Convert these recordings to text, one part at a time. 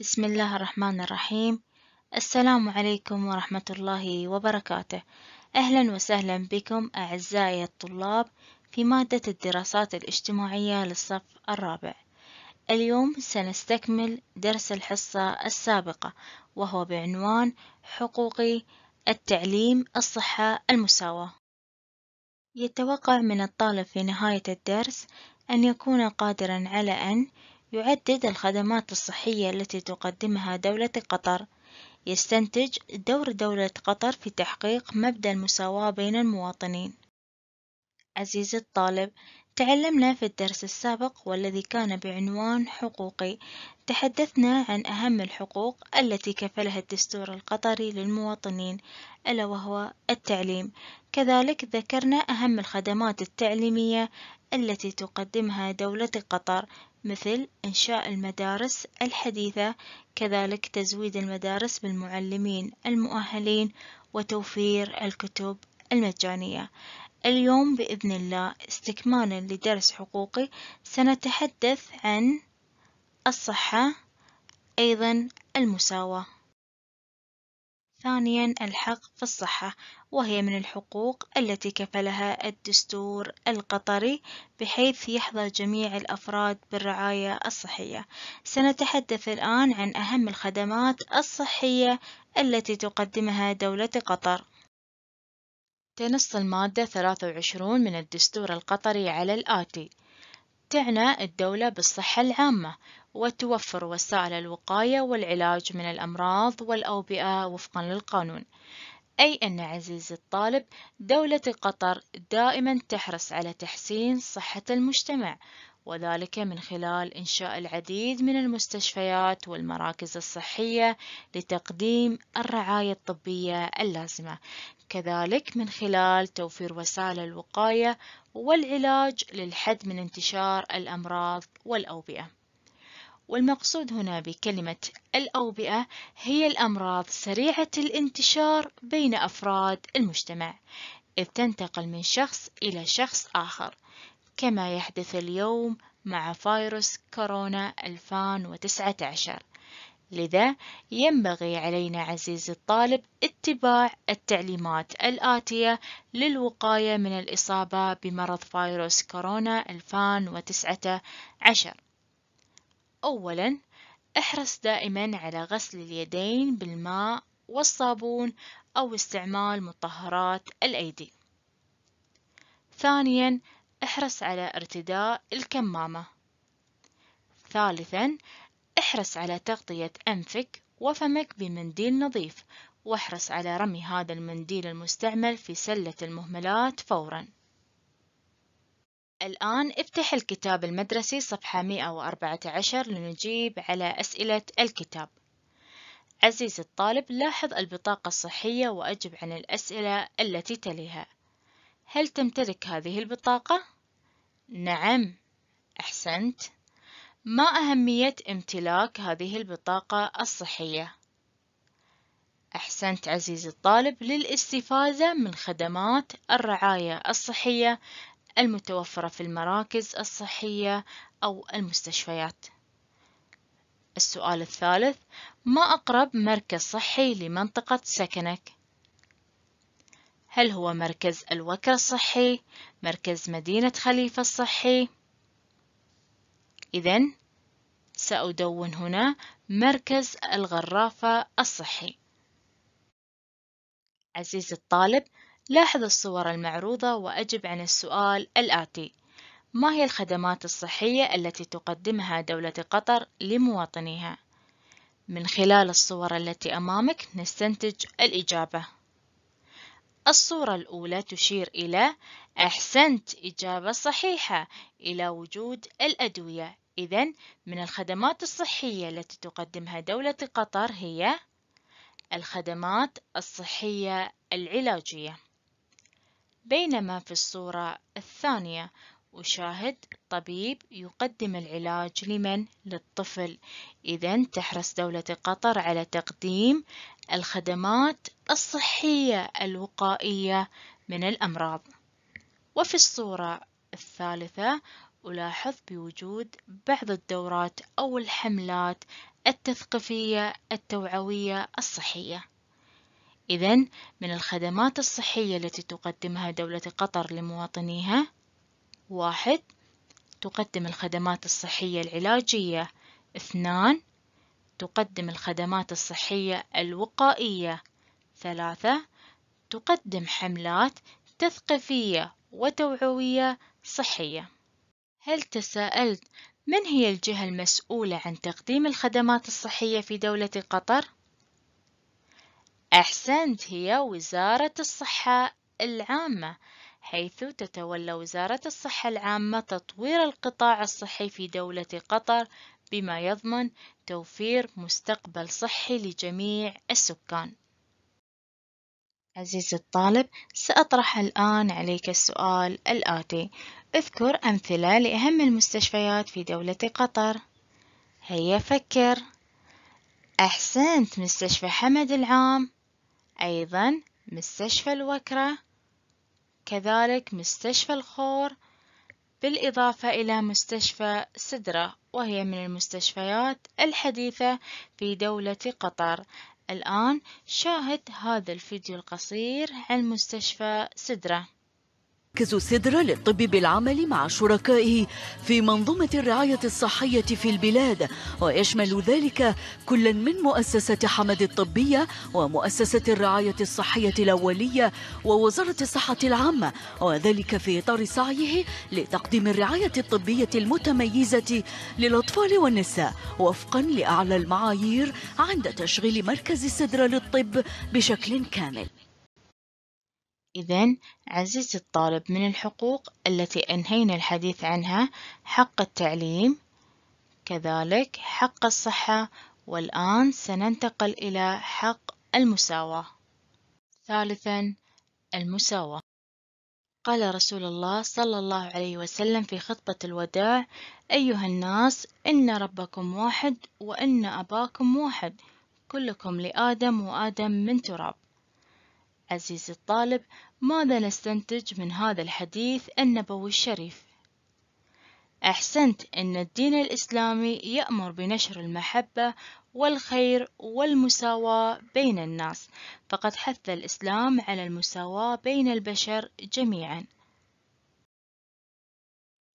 بسم الله الرحمن الرحيم السلام عليكم ورحمة الله وبركاته أهلا وسهلا بكم أعزائي الطلاب في مادة الدراسات الاجتماعية للصف الرابع اليوم سنستكمل درس الحصة السابقة وهو بعنوان حقوق التعليم الصحة المساواة يتوقع من الطالب في نهاية الدرس أن يكون قادرا على أن يعدد الخدمات الصحية التي تقدمها دولة قطر يستنتج دور دولة قطر في تحقيق مبدأ المساواة بين المواطنين عزيزي الطالب تعلمنا في الدرس السابق والذي كان بعنوان حقوقي تحدثنا عن أهم الحقوق التي كفلها الدستور القطري للمواطنين ألا وهو التعليم كذلك ذكرنا أهم الخدمات التعليمية التي تقدمها دولة قطر مثل إنشاء المدارس الحديثة كذلك تزويد المدارس بالمعلمين المؤهلين وتوفير الكتب المجانية اليوم بإذن الله استكمالا لدرس حقوقي سنتحدث عن الصحة أيضا المساواة ثانيا الحق في الصحة وهي من الحقوق التي كفلها الدستور القطري بحيث يحظى جميع الأفراد بالرعاية الصحية سنتحدث الآن عن أهم الخدمات الصحية التي تقدمها دولة قطر تنص المادة 23 من الدستور القطري على الآتي تعنى الدولة بالصحة العامة وتوفر وسائل الوقاية والعلاج من الأمراض والأوبئة وفقا للقانون أي أن عزيزي الطالب دولة قطر دائما تحرص على تحسين صحة المجتمع وذلك من خلال إنشاء العديد من المستشفيات والمراكز الصحية لتقديم الرعاية الطبية اللازمة، كذلك من خلال توفير وسائل الوقاية والعلاج للحد من انتشار الأمراض والأوبئة. والمقصود هنا بكلمة الأوبئة هي الأمراض سريعة الانتشار بين أفراد المجتمع، إذ تنتقل من شخص إلى شخص آخر، كما يحدث اليوم مع فيروس كورونا 2019 لذا ينبغي علينا عزيزي الطالب اتباع التعليمات الآتية للوقاية من الإصابة بمرض فيروس كورونا 2019 أولاً احرص دائما على غسل اليدين بالماء والصابون أو استعمال مطهرات الأيدي ثانيا احرص على ارتداء الكمامة ثالثا احرص على تغطية أنفك وفمك بمنديل نظيف واحرص على رمي هذا المنديل المستعمل في سلة المهملات فورا الآن افتح الكتاب المدرسي صفحة 114 لنجيب على أسئلة الكتاب عزيزي الطالب لاحظ البطاقة الصحية وأجب عن الأسئلة التي تليها هل تمتلك هذه البطاقة؟ نعم، أحسنت. ما أهمية امتلاك هذه البطاقة الصحية؟ أحسنت عزيزي الطالب للاستفادة من خدمات الرعاية الصحية المتوفرة في المراكز الصحية أو المستشفيات. السؤال الثالث: ما أقرب مركز صحي لمنطقة سكنك؟ هل هو مركز الوكر الصحي مركز مدينة خليفة الصحي إذا سأدون هنا مركز الغرافة الصحي عزيزي الطالب لاحظ الصور المعروضة وأجب عن السؤال الآتي ما هي الخدمات الصحية التي تقدمها دولة قطر لمواطنيها؟ من خلال الصور التي أمامك نستنتج الإجابة الصورة الأولى تشير إلى أحسنت إجابة صحيحة إلى وجود الأدوية إذا من الخدمات الصحية التي تقدمها دولة قطر هي الخدمات الصحية العلاجية بينما في الصورة الثانية وشاهد طبيب يقدم العلاج لمن؟ للطفل إذا تحرص دولة قطر على تقديم الخدمات الصحية الوقائية من الأمراض وفي الصورة الثالثة ألاحظ بوجود بعض الدورات أو الحملات التثقيفية التوعوية الصحية إذا من الخدمات الصحية التي تقدمها دولة قطر لمواطنيها واحد تقدم الخدمات الصحية العلاجية اثنان تقدم الخدمات الصحية الوقائية ثلاثة تقدم حملات تثقيفية وتوعوية صحية هل تساءلت من هي الجهة المسؤولة عن تقديم الخدمات الصحية في دولة قطر؟ أحسنت هي وزارة الصحة العامة حيث تتولى وزارة الصحة العامة تطوير القطاع الصحي في دولة قطر بما يضمن توفير مستقبل صحي لجميع السكان. عزيزي الطالب، سأطرح الآن عليك السؤال الآتي: اذكر أمثلة لأهم المستشفيات في دولة قطر. هيا فكر. أحسنت مستشفى حمد العام، أيضا مستشفى الوكرة، كذلك مستشفى الخور بالإضافة إلى مستشفى سدرة وهي من المستشفيات الحديثة في دولة قطر الآن شاهد هذا الفيديو القصير عن مستشفى سدرة مركز سدرة للطب بالعمل مع شركائه في منظومة الرعاية الصحية في البلاد ويشمل ذلك كل من مؤسسة حمد الطبية ومؤسسة الرعاية الصحية الأولية ووزارة الصحة العامة وذلك في إطار سعيه لتقديم الرعاية الطبية المتميزة للأطفال والنساء وفقا لأعلى المعايير عند تشغيل مركز سدرة للطب بشكل كامل إذا عزيزي الطالب من الحقوق التي أنهينا الحديث عنها حق التعليم كذلك حق الصحة والآن سننتقل إلى حق المساواة ثالثا المساواة قال رسول الله صلى الله عليه وسلم في خطبة الوداع أيها الناس إن ربكم واحد وإن أباكم واحد كلكم لآدم وآدم من تراب عزيزي الطالب ماذا نستنتج من هذا الحديث النبوي الشريف؟ أحسنت أن الدين الإسلامي يأمر بنشر المحبة والخير والمساواة بين الناس فقد حث الإسلام على المساواة بين البشر جميعا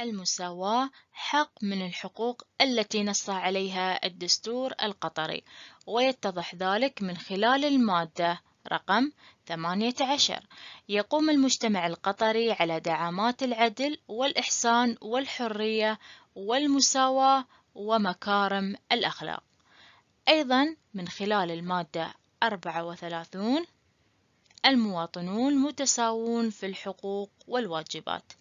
المساواة حق من الحقوق التي نص عليها الدستور القطري ويتضح ذلك من خلال المادة رقم 18 يقوم المجتمع القطري على دعامات العدل والإحسان والحرية والمساواة ومكارم الأخلاق أيضا من خلال المادة 34 المواطنون متساوون في الحقوق والواجبات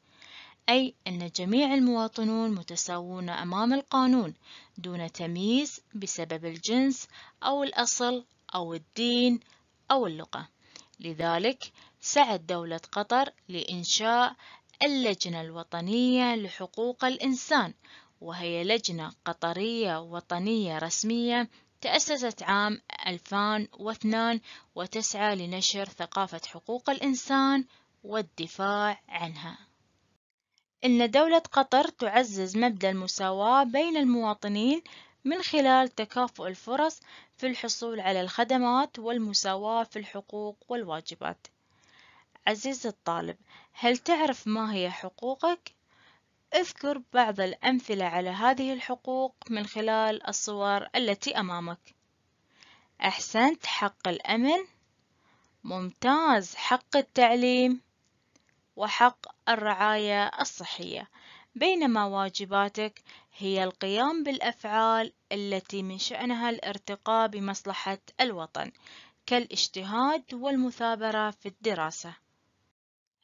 أي أن جميع المواطنون متساوون أمام القانون دون تمييز بسبب الجنس أو الأصل أو الدين أو اللغة لذلك سعت دولة قطر لإنشاء اللجنة الوطنية لحقوق الإنسان وهي لجنة قطرية وطنية رسمية تأسست عام 2002 وتسعى لنشر ثقافة حقوق الإنسان والدفاع عنها. إن دولة قطر تعزز مبدأ المساواة بين المواطنين من خلال تكافؤ الفرص في الحصول على الخدمات والمساواة في الحقوق والواجبات عزيزي الطالب هل تعرف ما هي حقوقك؟ اذكر بعض الأمثلة على هذه الحقوق من خلال الصور التي أمامك أحسنت حق الأمن ممتاز حق التعليم وحق الرعاية الصحية بينما واجباتك هي القيام بالأفعال التي من شأنها الارتقاء بمصلحة الوطن كالاجتهاد والمثابرة في الدراسة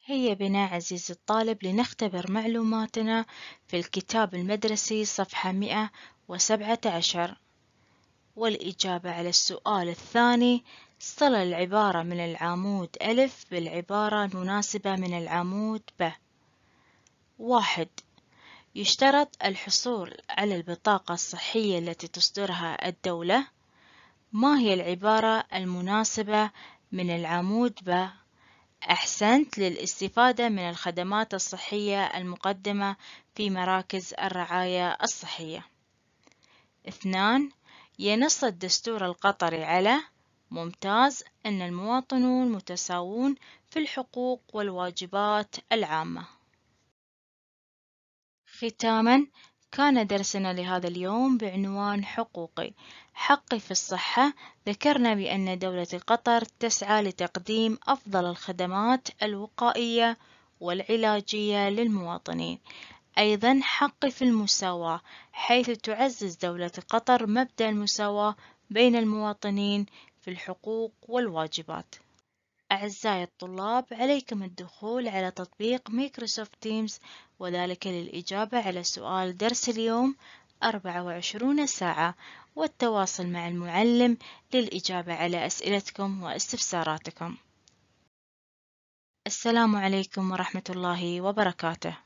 هيا بنا عزيزي الطالب لنختبر معلوماتنا في الكتاب المدرسي صفحة 117 والإجابة على السؤال الثاني صل العبارة من العمود ألف بالعبارة المناسبة من العمود ب واحد يشترط الحصول على البطاقة الصحية التي تصدرها الدولة ما هي العبارة المناسبة من العمود ب أحسنت للاستفادة من الخدمات الصحية المقدمة في مراكز الرعاية الصحية اثنان ينص الدستور القطري على ممتاز أن المواطنون متساوون في الحقوق والواجبات العامة ختامًا كان درسنا لهذا اليوم بعنوان حقوقي حقي في الصحة ذكرنا بأن دولة قطر تسعى لتقديم أفضل الخدمات الوقائية والعلاجية للمواطنين أيضا حقي في المساواة حيث تعزز دولة قطر مبدأ المساواة بين المواطنين في الحقوق والواجبات أعزائي الطلاب عليكم الدخول على تطبيق مايكروسوفت تيمز وذلك للإجابة على سؤال درس اليوم 24 ساعة والتواصل مع المعلم للإجابة على أسئلتكم واستفساراتكم السلام عليكم ورحمة الله وبركاته